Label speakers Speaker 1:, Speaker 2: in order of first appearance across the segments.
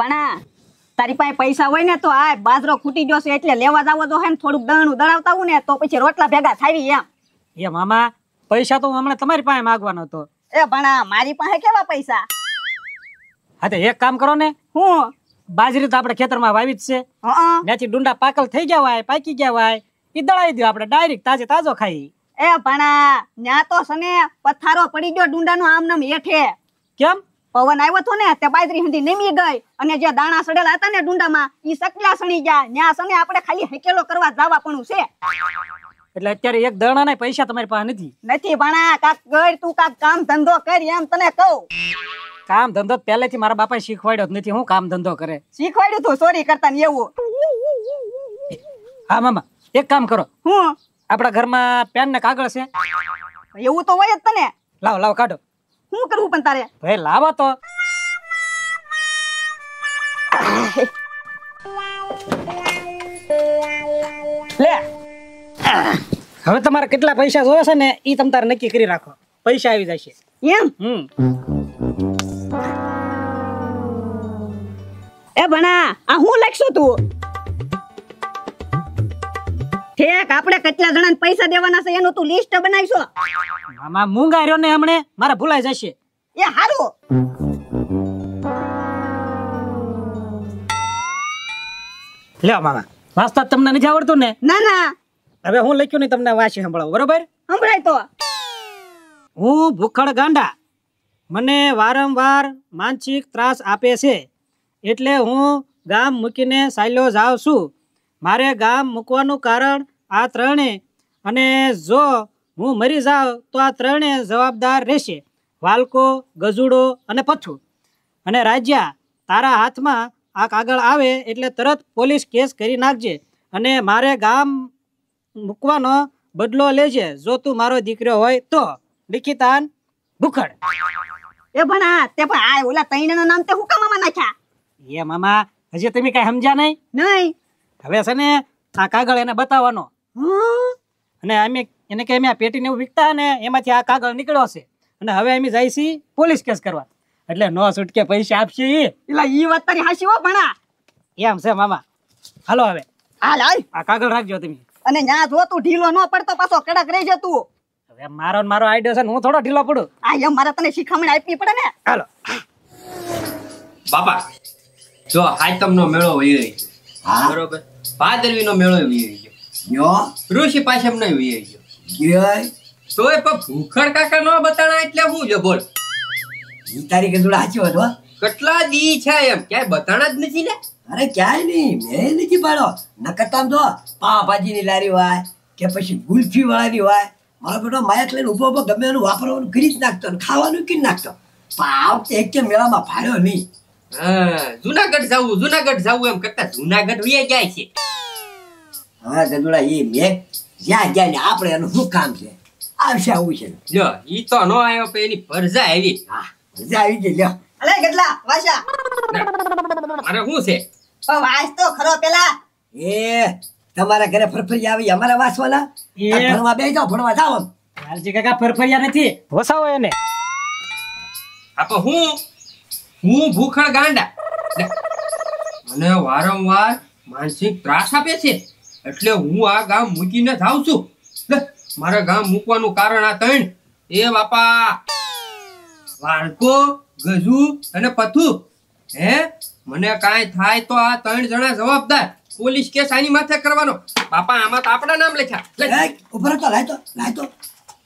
Speaker 1: ભણા તારી પાસે પૈસા હોય ને તો આ બાજરો ખૂટી ગયો એટલે લેવા જાવો તો હે થોડુંક દાણું દળાવતા હું ને તો પછી રોટલા
Speaker 2: ભેગા થાવી એમ એ મામા પૈસા તો હમણાં તમારી પાસે માંગવાનો હતો એ ભણા મારી પાસે કેવા પૈસા હા એક કામ કરો ને હું બાજરી તો આપડે ખેતર માં વાવી જ છે ત્યાંથી ડુંડા પાકલ થઈ ગયા હોય પાકી ગયા હોય એ દળાવી દો આપડે ડાયરેક્ટ
Speaker 1: તાજે તાજો ખાઈ એ ભણા ન્યા તો સને પથારો પડી ગયો ડુંડા નું આમ નામ હેઠે કેમ પવન આવ્યો હતો ને તે બાજરી હંધી નીમી ગઈ અને જે દાણા સડેલા હતા ને ડુંડામાં ઈ સકલા સણી ગયા ન્યા સને આપણે ખાલી હેકેલો કરવા જવા પણ છે
Speaker 3: એટલે
Speaker 2: અત્યારે એક દાણા ના પૈસા તમારી પાસે નથી
Speaker 1: નથી ભણા કાક કર તું કાક કામ ધંધો કર એમ તને કહું
Speaker 2: કામ ધંધો પહેલેથી મારા બાપા શીખવાડ્યો જ નથી હું કામ ધંધો કરે શીખવાડ્યું તો
Speaker 1: સોરી કરતા ને એવું
Speaker 2: હા મામા એક કામ કરો હું આપણા ઘરમાં પેન ને કાગળ છે એવું તો હોય જ તને લાવ લાવ કાઢો શું કરવું પણ તારે ભાઈ લાવો તો હવે તમારે કેટલા પૈસા જોવે છે ને એ તમે તારે નક્કી કરી રાખો પૈસા આવી જશે એમ એ ભણા આ
Speaker 1: હું લખશું તું ઠેક આપણે કેટલા જણાને પૈસા દેવાના છે એનું તું લિસ્ટ બનાવીશું આમાં મૂંગા રહ્યો ને હમણે મારે ભૂલાઈ જશે એ હારું
Speaker 2: લ્યો મામા વાસ્તા તમને નથી આવડતું ને ના ના હવે હું લખ્યું નહીં તમને વાંચી સંભળાવું બરોબર સંભળાય તો હું ભૂખડ ગાંડા મને વારંવાર માનસિક ત્રાસ આપે છે એટલે હું ગામ મૂકીને સાયલો જાઉં છું મારે ગામ મૂકવાનું કારણ આ ત્રણે અને જો હું મરી જાઉં તો આ ત્રણે જવાબદાર રહેશે વાલકો ગજુડો અને પથ્થુ અને રાજ્યા તારા હાથમાં આ કાગળ આવે એટલે તરત પોલીસ કેસ કરી નાખજે અને મારે ગામ મૂકવાનો બદલો લેજે જો તું મારો દીકરો હોય તો લિખિતાન ભૂખડ એ પણ આ તે પણ આ ઓલા તૈણનું નામ તે હું મામા નાખ્યા એ મામા હજી તમે કઈ સમજ્યા નહીં નહીં હવે છે ને આ કાગળ એને બતાવવાનો અને અમે એને કે અમે આ પેટીને એવું વિકતા અને એમાંથી આ કાગળ નીકળ્યો છે અને હવે અમે જાય છે પોલીસ કેસ કરવા એટલે નો સુટકે પૈસા આપશે એ એટલે ઈ વાત તારી હાસી હો ભણા એમ છે મામા હાલો હવે હાલ હાલ આ કાગળ રાખજો તમે
Speaker 1: અને ન્યા જો તું ઢીલો ન પડતો પાછો કડક રહી જતો હવે મારો મારો આઈડિયો છે હું થોડો ઢીલો પડું આ એમ મારા તને શીખામણ આપવી પડે ને હાલો
Speaker 3: બાપા જો હાતમનો મેળો વહી
Speaker 2: રહી બરોબર ભાદરવીનો મેળો વહી રહ્યો ઋષિ પાછળ નહીં વહી રહ્યો ગમે એનું વાપરવાનું કરી જ નાખતો ખાવાનું કરી નાખતો પાવ એક કે મેળામાં ફાળ્યો નહીં જુનાગઢ જવું જુનાગઢ જવું એમ કરતા જુનાગઢ વિયા જાય છે હા ગંદુડા એ મેં જ્યાં જ્યાં ને આપણે એનું શું કામ છે આવશે આવું છે લ્યો ઈ તો નો આવ્યો પણ એની પરજા આવી હા પરજા આવી ગઈ લ્યો અલે કેટલા વાસા અરે શું છે ઓ વાસ તો ખરો પેલા એ તમારા ઘરે ફરફરી આવી અમારા વાસ વાસવાના ભણવા બે જાવ ભણવા જાવ લાલજી કાકા ફરફરિયા નથી વસાવો એને આપો હું હું ભૂખળ ગાંડા અને વારંવાર માનસિક ત્રાસ આપે છે એટલે હું આ ગામ મૂકીને થાવ છું મારા ગામ મૂકવાનું કારણ આ ત્રણ એ બાપા વાળકો ગજુ અને પથુ હે મને કાંઈ થાય તો આ ત્રણ જણા જવાબદાર પોલીસ કેસ આની માથે કરવાનો બાપા આમાં તો આપણા નામ લખ્યા ઉભરો તો લાય તો લાય તો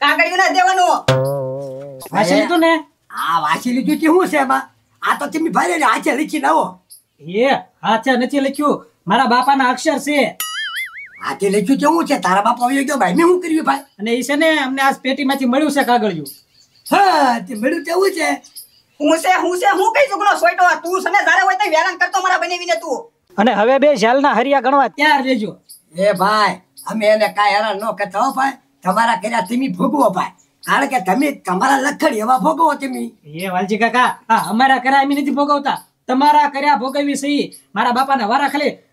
Speaker 2: કાગળિયું ના દેવાનું વાસી લીધું ને આ વાસી લીધું કે શું છે બા આ તો તમે ભાઈ હાચે લખી લાવો એ હાચે નથી લખ્યું મારા બાપાના અક્ષર છે હાથે લખ્યું કેવું છે તારા બાપ આવી ગયો ભાઈ શું કર્યું ભાઈ અને એ છે ને અમને આ પેટીમાંથી મળ્યું છે કાગળિયું હા તે મળ્યું તેવું છે હું છે હું છે હું કઈ ચૂકનો સોઈટો તું સને જારે હોય તો વેરાન કરતો મારા બનેવીને તું અને હવે બે શાલના હરિયા ગણવા ત્યાર લેજો એ ભાઈ અમે એને કાંઈ હેરાન ન કરતા હો ભાઈ તમારા કર્યા તમે ભોગવો ભાઈ કારણ કે તમે તમારા લખડ એવા ભોગવો તમે એ વાલજી કાકા અમારા કર્યા એમ નથી ભોગવતા તમારા કર્યા ભોગવી સહી મારા બાપાના વારા ખાલી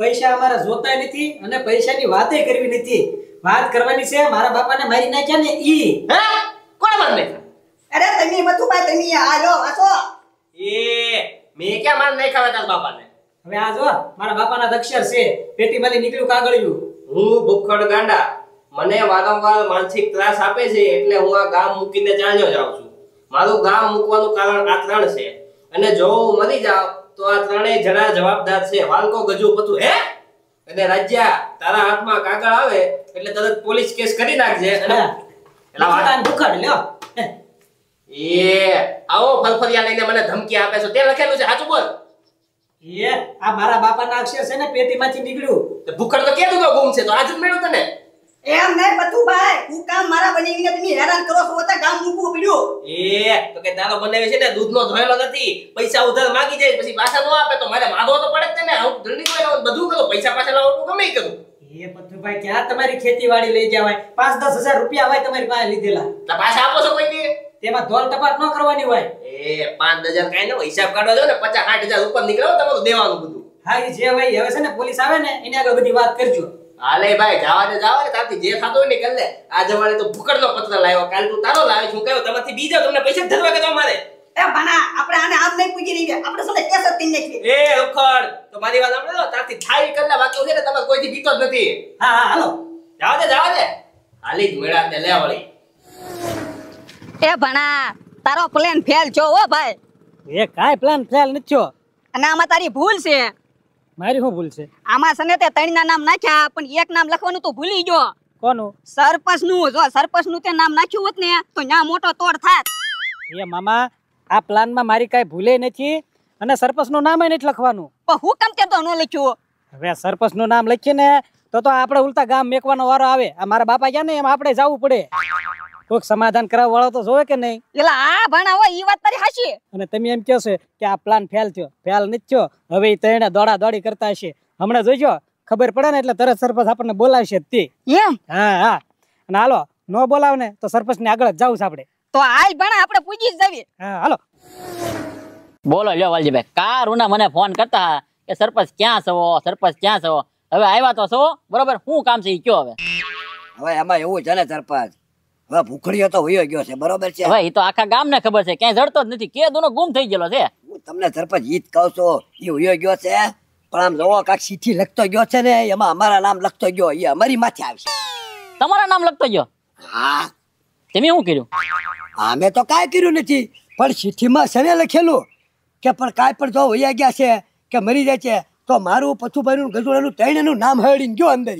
Speaker 2: પૈસા અમારે જોતા નથી અને પૈસાની વાતે કરવી નથી વાત કરવાની છે મારા બાપાને મારી નાખ્યા ને ઈ હે કોણ માર નાખ્યા
Speaker 1: અરે તમે મતુભાઈ તમે આ લો આસો
Speaker 2: એ મે કે માર નાખ્યા તાર બાપાને હવે આ જો મારા બાપાના દક્ષર છે પેટી માંથી નીકળ્યું કાગળિયું હું ભૂખડ ગાંડા મને વારંવાર માનસિક ત્રાસ આપે છે એટલે હું આ ગામ મૂકીને ચાલ્યો જાઉં છું મારું ગામ મૂકવાનું કારણ આ ત્રણ છે અને જો હું મરી જાઉં તો આ ત્રણેય જણા જવાબદાર છે વાલકો ગજુ પતુ હે અને રાજ્યા તારા હાથમાં કાગળ આવે એટલે તરત પોલીસ કેસ કરી નાખજે અને એલા વાટાને દુખડ લ્યો એ આવો ફલફરિયા લઈને મને ધમકી આપે છે તે લખેલું છે સાચું બોલ એ આ મારા બાપાના અક્ષર છે ને પેટીમાંથી નીકળ્યું તો ભૂખડ તો કેતો ગુમ છે તો આજ જ મેળ્યું તને
Speaker 1: એમ નહીં બતુભાઈ હું કામ મારા બનાવીને તમે હેરાન કરો છો તો કામ મૂકવું પડ્યું
Speaker 2: એ તો કે દાલો બનાવે છે ને દૂધનો ધોયેલો નથી પૈસા ઉધાર માંગી જાય પછી પાછા નો આપે તો મારે માગો તો પડે જ ને હું જલ્દી કોઈ બધું કરો પૈસા પાછા લાવવાનું તો ગમે કરું એ પથુભાઈ ક્યાં તમારી ખેતીવાડી લઈ જવાય પાંચ દસ હજાર રૂપિયા હોય તમારી પાસે લીધેલા તો પાછા આપો છો કોઈને તેમાં ધોલ તપાસ ન કરવાની હોય એ પાંચ હજાર કાંઈ ન હિસાબ કાઢવા દો ને પચાસ સાઠ હજાર ઉપર નીકળો તમારું દેવાનું બધું હા જે ભાઈ હવે છે ને પોલીસ આવે ને એની આગળ બધી વાત કરજો હાલે ભાઈ જવા દે જવા દે તારથી જે ખાતો હોય ને કર લે આ જવાને તો ભૂકડનો પત્ર લાવ્યો કાલ તું તારો લાવ્યો છું કયો તમારથી બીજો તમને પૈસા ધરવા કે તો મારે એ ભાણા
Speaker 1: આપણે આને આજ નહીં પૂજી રહી ગયા આપણે સલે કેસ તીન નાખી
Speaker 2: એ ઉખડ તો મારી વાત સાંભળો તારથી થાય કલ્લા બાકી છે ને તમાર કોઈથી બીતો જ નથી હા હા હાલો જવા દે જવા દે હાલી જ મેળા ને લે વળી
Speaker 1: એ ભણા તારો પ્લાન ફેલ છો હો ભાઈ એ કાઈ પ્લાન ફેલ નથી છો અને આમાં તારી ભૂલ છે મારી શું ભૂલ છે આમાં સને તે ત્રણના નામ નાખ્યા પણ એક નામ લખવાનું તો ભૂલી ગયો કોનું સરપંચ નું જો સરપંચ નું તે નામ નાખ્યું હોત ને તો ન્યા મોટો તોડ થાત
Speaker 2: એ મામા આ પ્લાન માં મારી કાઈ ભૂલે નથી અને સરપંચ નું નામ નથી લખવાનું પણ હું કેમ તે તો ન લખ્યું હવે સરપંચ નું નામ લખીને તો તો આપણે ઉલટા ગામ મેકવાનો વારો આવે આ મારા બાપા ગયા ને એમ આપણે જવું પડે કોઈક સમાધાન કરવા વાળો તો જોવે કે નહીં એટલે
Speaker 1: આ ભાણા હોય ઈ વાત તારી હાચી
Speaker 2: અને તમે એમ કહો છો કે આ પ્લાન ફેલ થયો ફેલ નથી થયો હવે ઈ તણે દોડા દોડી કરતા હશે હમણાં જોઈજો ખબર પડે ને એટલે તરત સરપંચ આપણને બોલાવશે તે એમ હા હા અને હાલો ન બોલાવ ને તો સરપંચ ને આગળ જ જાવું છે આપણે તો આજ ભાણા આપણે પૂજી જ જવી હા હાલો
Speaker 3: બોલો લ્યો વાલજીભાઈ કાર ઉના મને ફોન કરતા કે સરપંચ ક્યાં છો સરપંચ ક્યાં છો હવે આવ્યા તો છો બરોબર શું કામ છે ઈ કયો હવે હવે એમાં એવું ચાલે સરપંચ હવે ભૂખડીઓ તો વયો ગયો છે બરોબર છે હવે તો આખા ગામને ખબર છે ક્યાંય જડતો જ નથી કે દુનો ગુમ થઈ ગયેલો છે તમને ઈત કહું એ વયો ગયો છે પણ આમ જોવો કાંક ચીઠી લખતો ગયો
Speaker 1: છે ને એમાં અમારા નામ લખતો ગયો એ અમારી માથે આવશે
Speaker 3: તમારા નામ લખતો ગયો હા
Speaker 2: તમે શું કર્યું અમે તો કાંઈ કર્યું નથી પણ ચીઠીમાં સને લખેલું કે પણ કાંઈ પણ જો વયા ગયા છે કે મરી જાય છે તો મારું પથું ભર્યું ગજુડાનું ત્રણેનું નામ હળીને ગયો અંદર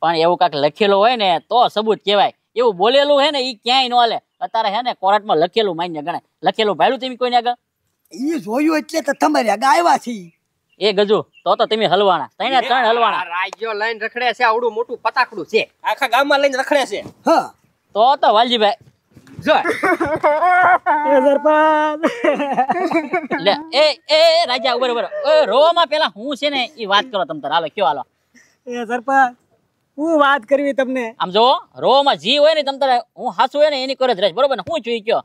Speaker 3: પણ એવું કાંક લખેલું હોય ને તો સબૂત કેવાય એવું બોલેલું હે ને એ ક્યાંય ન હાલે અત્યારે હે ને કોર્ટમાં લખેલું માન્ય ગણાય લખેલું ભાડું તમે કોઈને આગળ એ જોયું એટલે તો તમારે આગળ આવ્યા એ ગજુ તો તો તમે હલવાણા તને ત્રણ હલવાણા રાજ્યો લઈને રખડે છે આવડું મોટું પતાકડું છે આખા ગામમાં લઈને રખડે છે હ તો તો વાલજીભાઈ એ એ એ રાજા ઉભર ઉભર રોવામાં પેલા હું છે ને એ વાત કરો તમ તાર હાલો કયો હાલો એ સરપંચ હું વાત કરવી તમને આમ જો રો માં જી હોય ને તમ હું હાસું હોય ને એની કરે જ રહીશ બરોબર ને હું જોઈ ગયો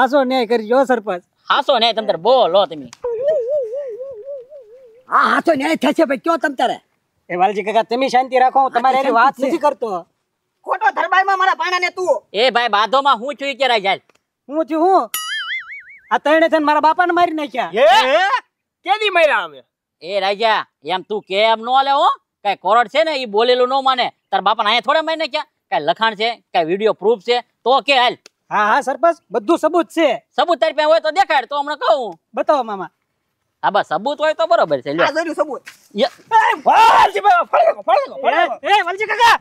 Speaker 3: હાસો ન્યાય કરજો સરપંચ હાસો ન્યાય તમ બોલો તમે
Speaker 2: હા હાસો ન્યાય થશે ભાઈ કયો તમ એ વાલજી કાકા તમે શાંતિ રાખો હું તમારે એની વાત નથી કરતો ખોટો ધરબાઈમાં મારા પાણા ને તું એ ભાઈ બાધોમાં હું છું કે રાઈ જાય હું છું હું આ તણે થઈને મારા બાપા ને મારી નાખ્યા એ
Speaker 3: કેદી માર્યા અમે એ રાજા એમ તું કે એમ નો લે હો કઈ કોરડ છે ને એ બોલેલું ન માને તાર બાપાને અહીંયા થોડા માને ક્યાં કઈ લખાણ છે કઈ વિડીયો પ્રૂફ છે તો કે હાલ હા હા સરપંચ બધું સબૂત છે સબૂત તારી પાસે હોય તો દેખાડ તો હમણાં કહું બતાવો મામા હા સબૂત હોય તો બરોબર છે આ જોયું સબૂત એ વાલજી બાબા ફળકો ફળકો ફળકો એ વાલજી કાકા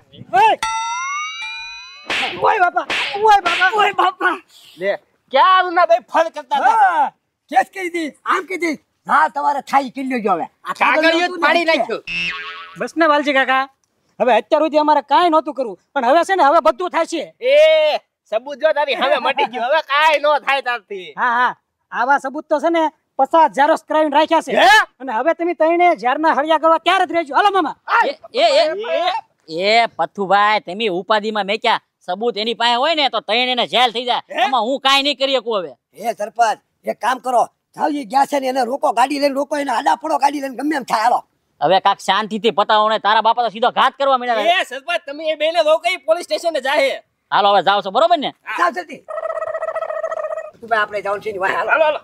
Speaker 3: ઓય બાપા
Speaker 2: ઓય બાપા ઓય બાપા લે ક્યાં ના ભાઈ ફળ કરતા હતા કેસ કહી દી આમ કહી દી હા તમારે થાય કિલ્લો જો પાડી નાખ્યો બસ ને વાલજી કાકા હવે અત્યાર સુધી અમારે કાંઈ નહોતું કરવું પણ હવે છે ને હવે બધું થાય છે એ સબૂત જો તારી હવે મટી ગયો હવે કાંઈ નો થાય તારથી હા હા આવા સબૂત તો છે ને પચાસ ઝેરોસ કરાવીને રાખ્યા છે અને હવે તમે તઈને ઝેરના હળિયા કરવા ત્યારે જ રહેજો હલો મામા
Speaker 3: એ એ એ પથ્થુભાઈ તમે ઉપાધિમાં મેક્યા સબૂત એની પાસે હોય ને તો તઈને ઝેલ થઈ જાય એમાં હું કાંઈ નહીં કરી શકું હવે એ સરપંચ એક કામ કરો જાવજી ગયા છે ને એને રોકો ગાડી લઈને રોકો એને આડા પડો ગાડી લઈને ગમે એમ થાય હાલો હવે કાક શાંતિથી પતાવો ને તારા બાપા તો સીધો ઘાત કરવા માંડ્યા એ સરપંચ તમે એ બેને રોકાઈ પોલીસ સ્ટેશને જાહે હાલો હવે જાવ છો બરોબર ને જાવ જલ્દી
Speaker 2: તું આપણે જાઉં છે હાલો હાલો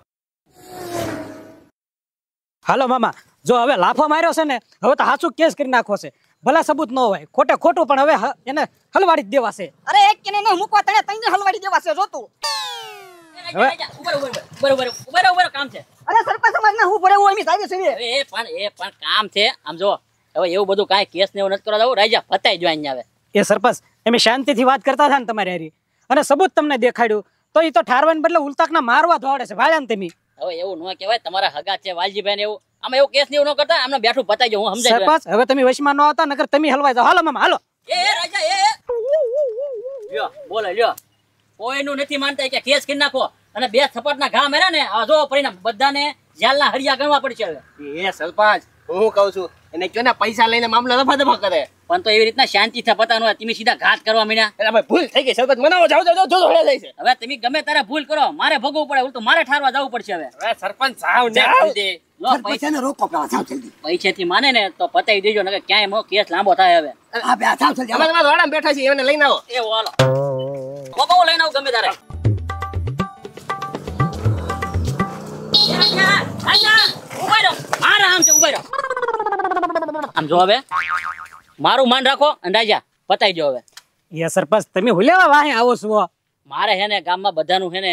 Speaker 2: હાલો મામા જો હવે લાફો માર્યો છે ને હવે તો હાસુ કેસ કરી નાખો છે ભલા સબૂત ન હોય ખોટે ખોટું પણ હવે એને હલવાડી દેવાશે
Speaker 1: અરે એક કે મૂકવા તને તને હલવાડી દેવાશે જો તું એવું
Speaker 3: બધું કાંઈ કેસ ને નથી કરવા દઉં રાજા ફતાઈ જો આવે
Speaker 2: એ સરપંચ એમ શાંતિથી વાત કરતા ને તમારે હારી અને સબૂત તમને દેખાડ્યું તો એ તો ઠારવાને બદલે ઉલતાકના મારવા ધોડે છે ભાડે તમે
Speaker 3: હવે એવું ન કહેવાય તમારા હગા છે વાલજીભાઈ એવું આમાં એવું કેસ ને ન કરતા આમને બેઠું પતાઈ જો હું સમજાય
Speaker 2: હવે તમે વશમાં ન આવતા નકર તમે હલવાય જાઓ હાલો મામા હાલો
Speaker 3: એ રાજા એ બોલે લ્યો કોઈનું નથી માનતા કે કેસ કરી નાખો અને બે થપાટના ઘા મેરા ને આ પરિણામ બધાને જેલના હરિયા ગણવા પડશે હવે એ સરપંચ હું કહું છું એને કયો ને પૈસા લઈને મામલો રફા દફા કરે પણ તો એવી રીતના શાંતિ થપતા હોય તમે સીધા ઘાત કરવા મીના ભાઈ ભૂલ થઈ ગઈ સરપંચ મનાવો જાવ જાવ જો જોડે લઈ છે હવે તમે ગમે તારે ભૂલ કરો મારે ભોગવવું પડે તો મારે ઠારવા જવું પડશે હવે હવે સરપંચ સાવ ને લો પૈસા ને રોકો પેલા સાવ જલ્દી પૈસે થી માને ને તો પતાઈ દેજો નકર ક્યાંય મો કેસ લાંબો થાય હવે આ બે સાવ જલ્દી અમે તમારા વાડા બેઠા છીએ એને લઈને આવો એ વાલો બાપા લઈને આવું ગમે તારે આમ જો માન રાખો અને રાજા પતાઈ દો
Speaker 2: હવે સરપંચ તમે હુલેવા આવો છો
Speaker 3: મારે હે ને ગામમાં બધાનું હે ને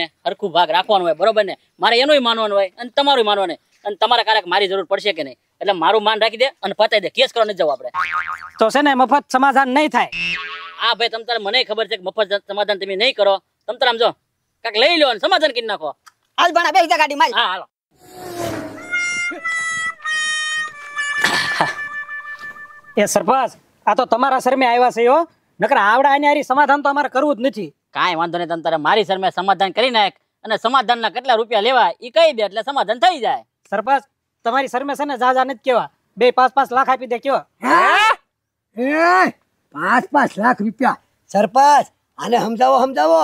Speaker 3: ભાગ રાખવાનું હોય બરોબર ને મારે એનું માનવાનું હોય અને તમારું માનવાનું અને તમારા કારક મારી જરૂર પડશે કે નહીં એટલે મારું માન રાખી દે અને પતાવી દે કેસ કરવા નથી જવું આપણે
Speaker 2: તો છે ને મફત સમાધાન નહીં થાય
Speaker 3: હા ભાઈ તમ તારે મને ખબર છે કે મફત સમાધાન તમે નહીં કરો તમ તારે આમ કાંક લઈ લો સમાધાન કરી નાખો હાલ ભણા બેસી ગાડી માં હા હાલો એ
Speaker 2: સરપંચ આ તો તમારા શરમે આવ્યા છે હો નકર આવડા આની આરી સમાધાન તો અમારે કરવું જ નથી
Speaker 3: કાંઈ વાંધો નહીં તમે તારે મારી શરમે સમાધાન કરી નાખ અને સમાધાનના કેટલા રૂપિયા લેવા એ કહી દે એટલે સમાધાન થઈ જાય
Speaker 2: સરપંચ તમારી શરમે છે ને જાજા નથી કેવા બે પાંચ પાંચ લાખ આપી દે હે પાંચ પાંચ લાખ રૂપિયા સરપંચ આને સમજાવો સમજાવો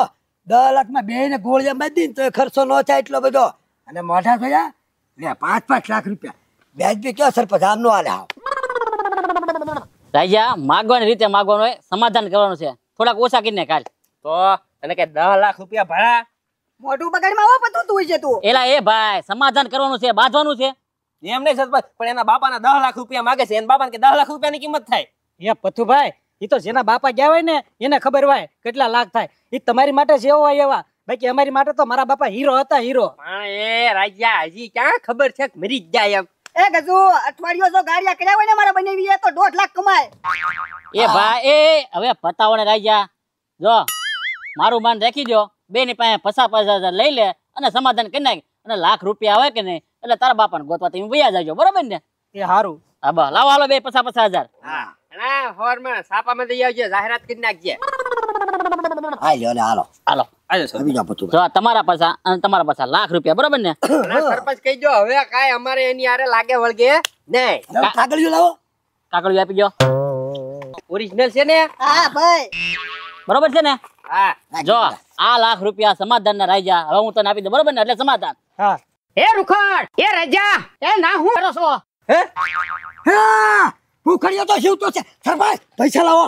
Speaker 2: દસ માં બે ને ગોળિયા બાંધી તો ખર્ચો ન થાય એટલો બધો અને મોઢા થયા
Speaker 3: લે પાંચ પાંચ લાખ રૂપિયા વ્યાજ બી કયો સરપંચ આમનો આલે આવ રાજા માગવાની રીતે માગવાનું હોય સમાધાન કરવાનું છે થોડાક ઓછા કરીને કાલ તો અને કે દસ લાખ રૂપિયા ભાડા મોઢું બગાડમાં પતું તું છે તું એલા એ ભાઈ સમાધાન કરવાનું છે બાંધવાનું છે એમ નહીં સરપંચ પણ એના બાપાના દસ લાખ રૂપિયા માગે છે એના બાપાને કે દસ લાખ રૂપિયાની કિંમત
Speaker 2: થાય એ પથુભાઈ એ તો જેના બાપા ગયા હોય ને એને ખબર હોય કેટલા લાખ થાય એ તમારી માટે જેવો હોય એવા બાકી અમારી માટે તો મારા બાપા હીરો હતા હીરો એ રાજા હજી ક્યાં ખબર છે મરી જાય એમ એ ગજુ અઠવાડિયો જો ગાડિયા કર્યા હોય ને મારા બનાવી તો દોઢ લાખ
Speaker 1: કમાય
Speaker 3: એ ભાઈ એ હવે પતાવણ રાજા જો મારું માન રાખી દો બે ની પાસે પસા પસા લઈ લે અને સમાધાન કરી નાખે અને લાખ રૂપિયા આવે કે નહીં એટલે તારા બાપાને ગોતવા તમે વૈયા જાજો બરોબર ને એ સારું હા બા લાવો હાલો બે પચાસ પચાસ હજાર
Speaker 2: જાહેરાત કરી બરોબર હવે કાય અમારે એની આરે લાગે વળગે
Speaker 3: નહીં કાગળિયું લાવો કાગળિયું આપી દો ઓરિજિનલ છે ને બરોબર છે ને હા જો આ લાખ રૂપિયા સમાધાન ના રાજા હવે હું તને આપી દઉં બરોબર ને એટલે સમાધાન એ રુખડ
Speaker 2: એ રજા એ ના હું કરો છો હે હા ભૂખડિયો તો જીવતો છે સરપંચ પૈસા લાવો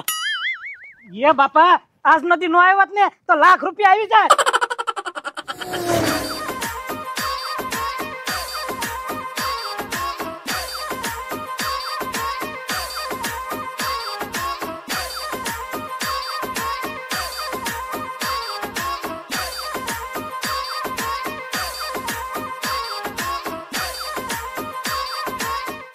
Speaker 2: એ બાપા આજ નથી નો આવ્યો ને તો લાખ રૂપિયા આવી જાય